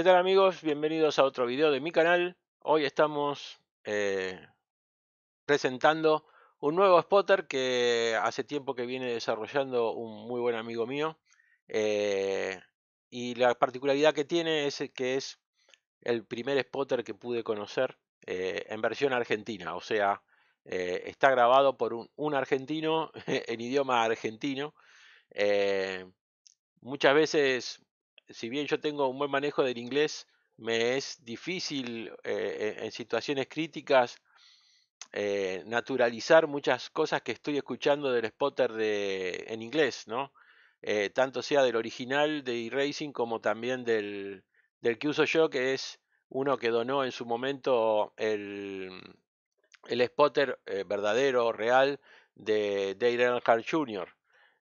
¿Qué tal amigos? Bienvenidos a otro video de mi canal. Hoy estamos eh, presentando un nuevo spotter que hace tiempo que viene desarrollando un muy buen amigo mío. Eh, y la particularidad que tiene es que es el primer spotter que pude conocer eh, en versión argentina. O sea, está grabado por un argentino en idioma argentino. muchas veces si bien yo tengo un buen manejo del inglés, me es difícil eh, eh, en situaciones críticas eh, naturalizar muchas cosas que estoy escuchando del spotter en inglés, ¿no? tanto sea del original de E-Racing como también del, que uso yo, que es uno que donó en su momento el, spotter verdadero, real, de Dale Earnhardt Jr.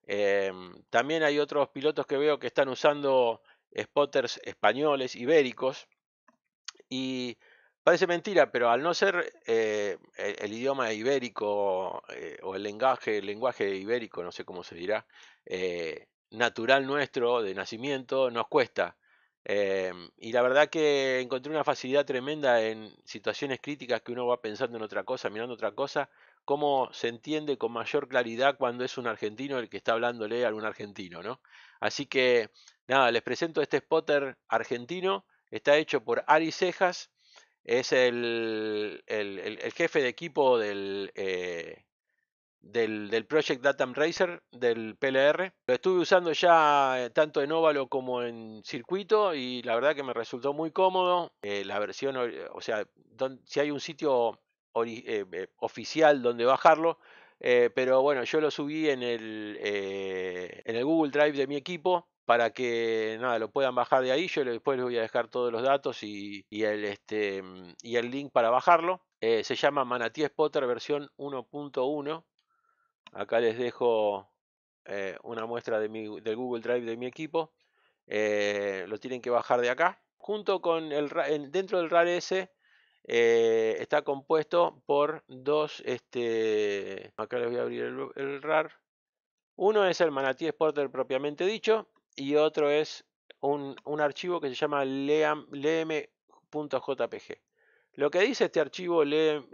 Em, también hay otros pilotos que veo que están usando spotters españoles, ibéricos, y parece mentira, pero al no ser eh, e-, el, idioma ibérico eh, o el lenguaje, lenguaje ibérico, no sé cómo se dirá, eh, natural nuestro de nacimiento, nos cuesta. Em, y la verdad que encontré una facilidad tremenda en situaciones críticas que uno va pensando en otra cosa, mirando otra cosa, cómo se entiende con mayor claridad cuando es un argentino el que está hablándole a un argentino, ¿no? Así que nada, les presento este spotter argentino. Está hecho por Ari Cejas. Es el, el, jefe de equipo del, eh, del, Project Datum Racer del PLR. Lo estuve usando ya eh, tanto en óvalo como en circuito y la verdad que me resultó muy cómodo. Eh, la versión, o sea, si hay un sitio oficial donde bajarlo, eh, pero bueno, yo lo subí en el, eh, en el Google Drive de mi equipo para que nada lo puedan bajar de ahí. Yo después les voy a dejar todos los datos y, el, este, mm, y el link para bajarlo. Eh, se llama Manatee Spotter versión 1.1. Acá les dejo una muestra de del Google Drive de mi equipo. lo tienen que bajar de acá. Junto con el dentro del RAR S eh, está compuesto por dos, este, acá les voy a abrir el, RAR, uno es el Manatí Exporter propiamente dicho y otro es un, archivo que se llama lm.jpg. Lo que dice este archivo lm.jpg,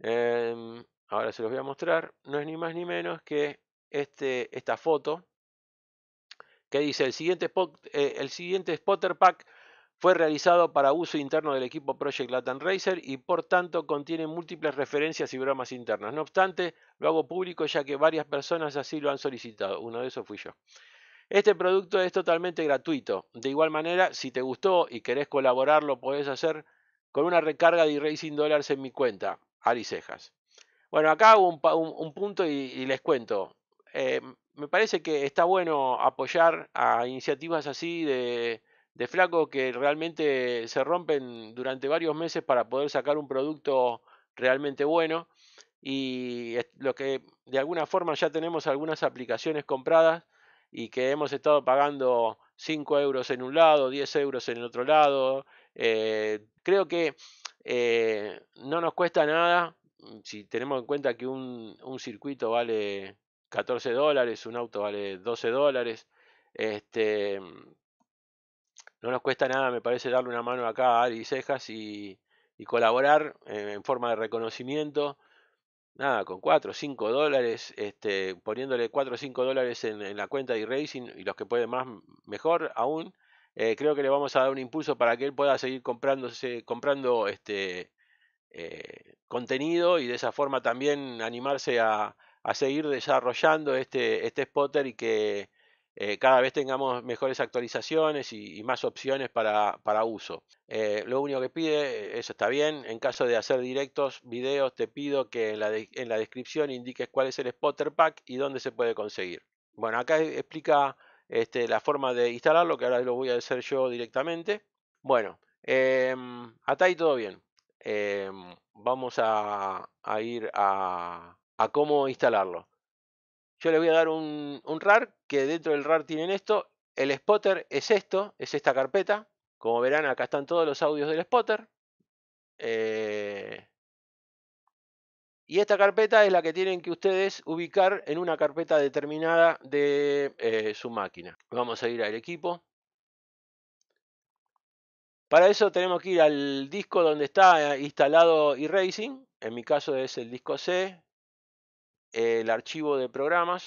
em, ahora se los voy a mostrar, no es ni más ni menos que este, esta foto que dice el siguiente, eh, el siguiente spotter pack fue realizado para uso interno del equipo Project Latin Racer y por tanto contiene múltiples referencias y bromas internas. No obstante, lo hago público ya que varias personas así lo han solicitado. Uno de esos fui yo. Este producto es totalmente gratuito. De igual manera, si te gustó y querés colaborar, lo podés hacer con una recarga de Racing Dollars en mi cuenta, Ari Cejas. Bueno, acá hago un, punto y, les cuento. Eh, me parece que está bueno apoyar a iniciativas así de, de flaco que realmente se rompen durante varios meses para poder sacar un producto realmente bueno y lo que de alguna forma ya tenemos algunas aplicaciones compradas y que hemos estado pagando 5 euros en un lado, 10 euros en el otro lado. Eh, creo que eh, no nos cuesta nada mm, si tenemos en cuenta que un, un circuito vale 14 dólares, un auto vale 12 dólares. Este, no nos cuesta nada, me parece, darle una mano acá a Ari Cejas y, colaborar eh, en forma de reconocimiento. Nada, con 4 o 5 dólares, este, poniéndole 4 o 5 dólares en, la cuenta de Racing y los que pueden más, mejor aún. Eh, creo que le vamos a dar un impulso para que él pueda seguir comprándose, comprando este, eh, contenido y de esa forma también animarse a, a seguir desarrollando este, este spotter y que eh, cada vez tengamos mejores actualizaciones y, más opciones para, para uso. Eh, lo único que pide, eh, eso está bien, en caso de hacer directos, videos, te pido que en la, descripción indiques cuál es el spotter pack y dónde se puede conseguir. Bueno, acá e, explica este, la forma de instalarlo, que ahora lo voy a hacer yo directamente. Bueno, em, hasta ahí todo bien. Em, vamos a, ir a cómo instalarlo yo le voy a dar un, RAR que dentro del RAR tienen esto. El spotter es esto, es esta carpeta. Como verán, acá están todos los audios del spotter. Eh, y esta carpeta es la que tienen que ustedes ubicar en una carpeta determinada de eh, su máquina. Vamos a ir al equipo. Para eso tenemos que ir al disco donde está eh, instalado eRacing. En mi caso es el disco C, el archivo de programas.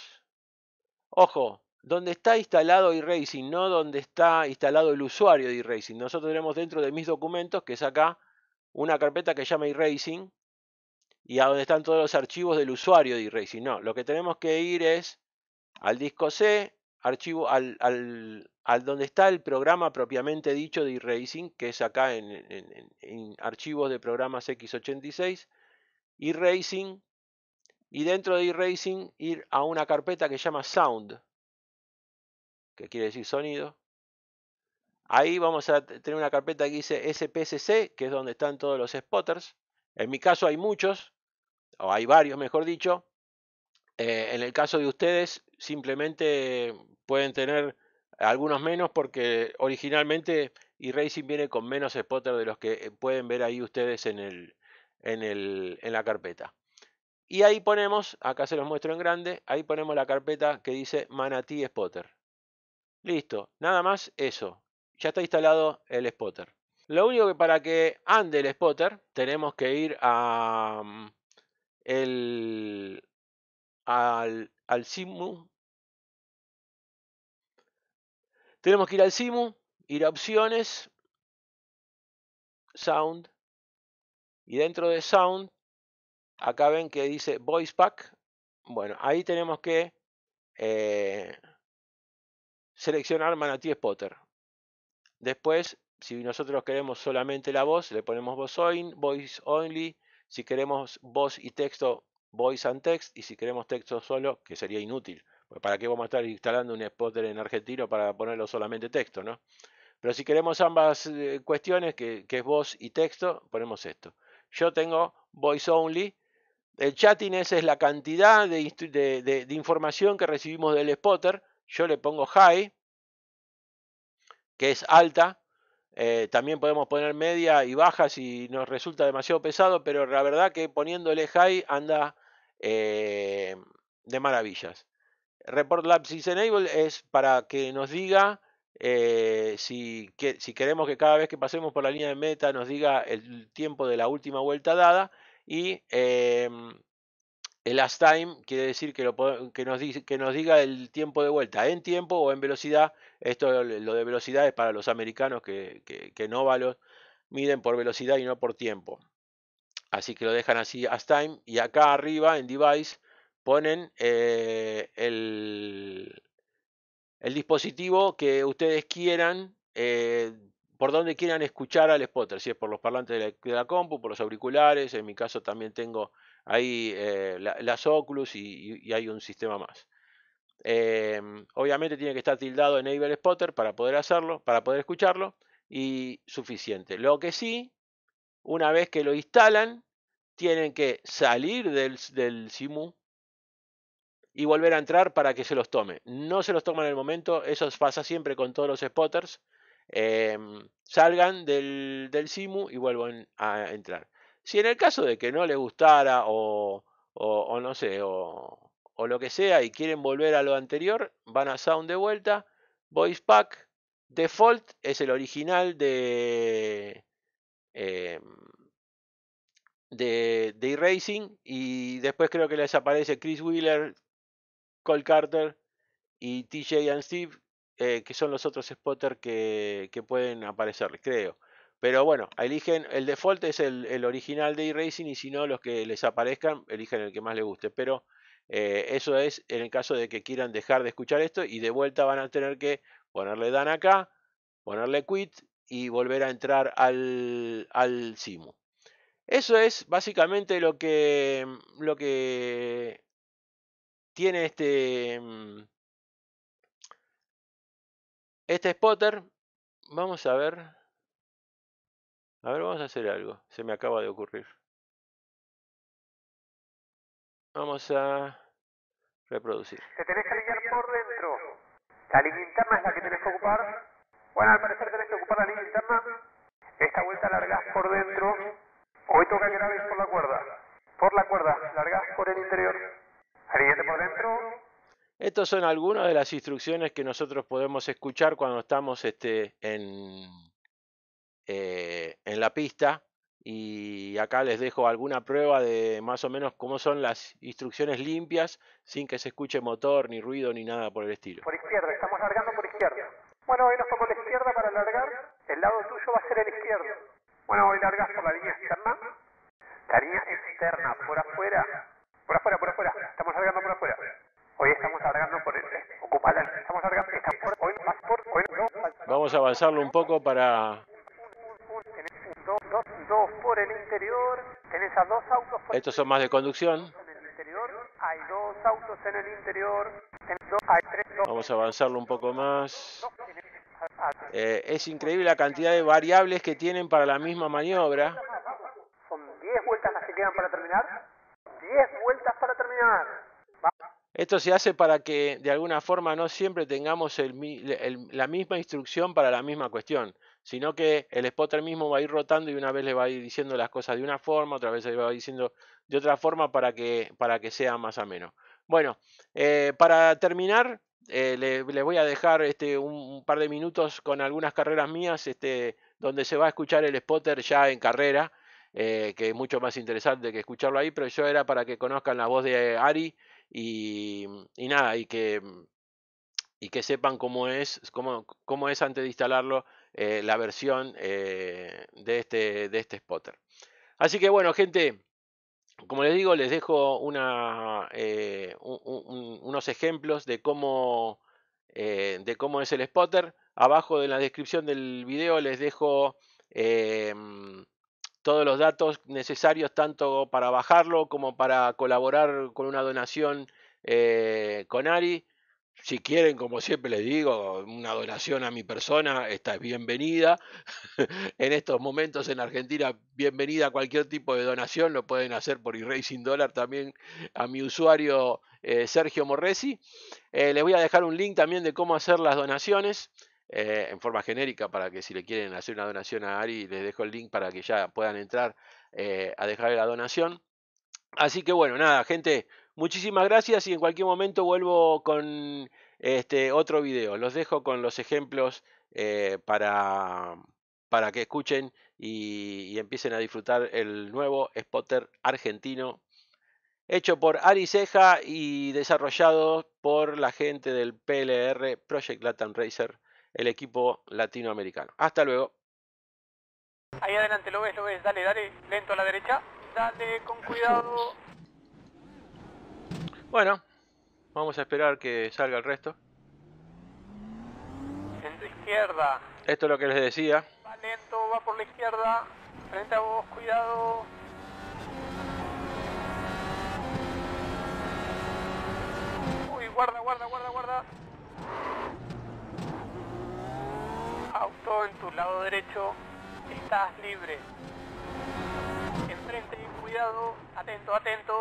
Ojo, donde está instalado iRacing, no donde está instalado el usuario de iRacing. Nosotros tenemos dentro de mis documentos, que es acá, una carpeta que llama iRacing y a donde están todos los archivos del usuario de iRacing. No, lo que tenemos que ir es al disco C, archivo al, al, donde está el programa propiamente dicho de iRacing, que es acá en, archivos de programas x86, iRacing, y dentro de eRacing ir a una carpeta que se llama Sound, que quiere decir sonido. Ahí vamos a tener una carpeta que dice SPSC, que es donde están todos los spotters. En mi caso hay muchos, o hay varios mejor dicho. Eh, en el caso de ustedes, simplemente pueden tener algunos menos porque originalmente eRacing viene con menos spotters de los que eh, pueden ver ahí ustedes en, el, en, el, en la carpeta. Y ahí ponemos, acá se los muestro en grande, ahí ponemos la carpeta que dice Manatee Spotter. Listo, nada más eso. Ya está instalado el Spotter. Lo único que para que ande el Spotter tenemos que ir a, mm, el, al, al Simu. Tenemos que ir al Simu, ir a opciones, Sound. Y dentro de Sound Acá ven que dice Voice Pack. Bueno, ahí tenemos que eh, seleccionar Manatee Spotter. Después, si nosotros queremos solamente la voz, le ponemos voz voice only. Si queremos voz y texto, voice and text. Y si queremos texto solo, que sería inútil. Pues, ¿Para qué vamos a estar instalando un spotter en argentino para ponerlo solamente texto? ¿no? Pero si queremos ambas eh, cuestiones, que, que es voz y texto, ponemos esto. Yo tengo voice only el chatting es la cantidad de, información que recibimos del spotter. Yo le pongo high, que es alta. Eh, también podemos poner media y baja si nos resulta demasiado pesado, pero la verdad que poniéndole high anda eh, de maravillas. Report is Enable es para que nos diga eh, si, si queremos que cada vez que pasemos por la línea de meta nos diga el tiempo de la última vuelta dada y em, el last time quiere decir que, lo, que, nos, que, nos, diga el tiempo de vuelta en tiempo o en velocidad. Esto lo de velocidad es para los americanos que, que no miden por velocidad y no por tiempo. Así que lo dejan así as time. Y acá arriba en device ponen eh, el, dispositivo que ustedes quieran eh, por donde quieran escuchar al spotter, si es por los parlantes de la, compu, por los auriculares, en mi caso también tengo ahí eh, las Oculus y, hay un sistema más. Em, obviamente tiene que estar tildado Enable Spotter para poder hacerlo, para poder escucharlo y suficiente. Lo que sí, una vez que lo instalan, tienen que salir del, del Simu y volver a entrar para que se los tome. No se los toma en el momento, eso pasa siempre con todos los spotters. Em, salgan del, del, simu y vuelvan a entrar. Si en el caso de que no les gustara o, no sé, o, lo que sea y quieren volver a lo anterior, van a Sound de vuelta, Voice Pack, Default es el original de... Em, de, Racing y después creo que les aparece Chris Wheeler, Cole Carter y TJ and Steve eh, que son los otros spotter que, pueden aparecerles, creo. Pero bueno, eligen, el default es el, original de iRacing y si no, los que les aparezcan, eligen el que más les guste. Pero eh, eso es en el caso de que quieran dejar de escuchar esto y de vuelta van a tener que ponerle dan acá, ponerle quit y volver a entrar al, al simu. Eso es básicamente lo que, lo que tiene este mm, este spotter, vamos a ver. A ver, vamos a hacer algo. Se me acaba de ocurrir. Vamos a reproducir. Te tenés que alinear por dentro. La línea interna es la que tenés que ocupar. Bueno, al parecer tenés que ocupar la línea interna. Esta vuelta largás por dentro. Hoy toca que por la cuerda. Por la cuerda, largás por el interior. Alineate por dentro. Estas son algunas de las instrucciones que nosotros podemos escuchar cuando estamos este, en, eh, en la pista. Y acá les dejo alguna prueba de más o menos cómo son las instrucciones limpias, sin que se escuche motor, ni ruido, ni nada por el estilo. Por izquierda, estamos largando por izquierda. Bueno, hoy nos por la izquierda para largar. El lado tuyo va a ser el izquierdo. Bueno, hoy largas por la línea externa. La línea externa, por afuera. Por afuera, por afuera. Estamos largando por afuera. Hoy estamos alargando por el, eh, ocupada, estamos alargando, por, hoy más por, hoy no. Vamos a avanzarlo un poco para... dos, dos por el interior, tenés a dos autos por Estos son más de conducción. En el interior, hay dos autos en el interior, Vamos a avanzarlo un poco más. Eh, es increíble la cantidad de variables que tienen para la misma maniobra. Esto se hace para que de alguna forma no siempre tengamos la misma instrucción para la misma cuestión, sino que el spotter mismo va a ir rotando y una vez le va a ir diciendo las cosas de una forma, otra vez le va a ir diciendo de otra forma para que, para que sea más ameno. Bueno, eh, para terminar, eh, les le voy a dejar este, un, par de minutos con algunas carreras mías, este, donde se va a escuchar el spotter ya en carrera, eh, que es mucho más interesante que escucharlo ahí, pero yo era para que conozcan la voz de Ari Mm, y, nada, y que, mm, y que sepan cómo es, cómo, cómo es antes de instalarlo eh, la versión eh, de, este, de este spotter. Así que bueno, gente, como les digo, les dejo una, eh, unos ejemplos de cómo, de cómo es el spotter. Abajo de la descripción del video les dejo mm, todos los datos necesarios tanto para bajarlo como para colaborar con una donación eh, con Ari. Si quieren, como siempre les digo, una donación a mi persona, esta es bienvenida. en estos momentos en Argentina, bienvenida a cualquier tipo de donación, lo pueden hacer por iRacing Dollar también a mi usuario eh, Sergio Morresi. Eh, les voy a dejar un link también de cómo hacer las donaciones. Eh, en forma genérica para que si le quieren hacer una donación a Ari, les dejo el link para que ya puedan entrar eh, a dejar la donación. Así que bueno, nada, gente, muchísimas gracias y en cualquier momento vuelvo con este otro video. Los dejo con los ejemplos eh, para, para que escuchen y, y empiecen a disfrutar el nuevo spotter argentino hecho por Ari Ceja y desarrollado por la gente del PLR Project Latin Racer el equipo latinoamericano. Hasta luego. Ahí adelante, lo ves, lo ves, dale, dale, lento a la derecha, dale con cuidado. Bueno, vamos a esperar que salga el resto. Centro izquierda. Esto es lo que les decía. Va lento, va por la izquierda, frente a vos, cuidado. Uy, guarda, guarda, guarda, guarda auto en tu lado derecho, estás libre. Enfrente, cuidado, atento, atento.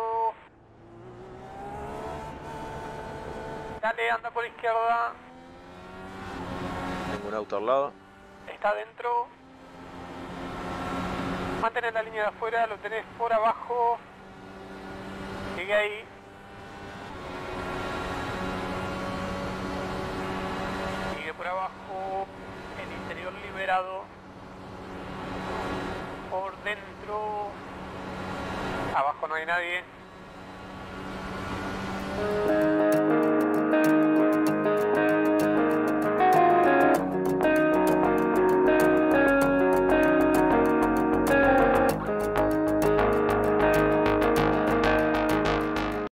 Dale, anda por izquierda. Tengo un auto al lado. Está adentro. mantén la línea de afuera, lo tenés por abajo. Llegué ahí. no nadie.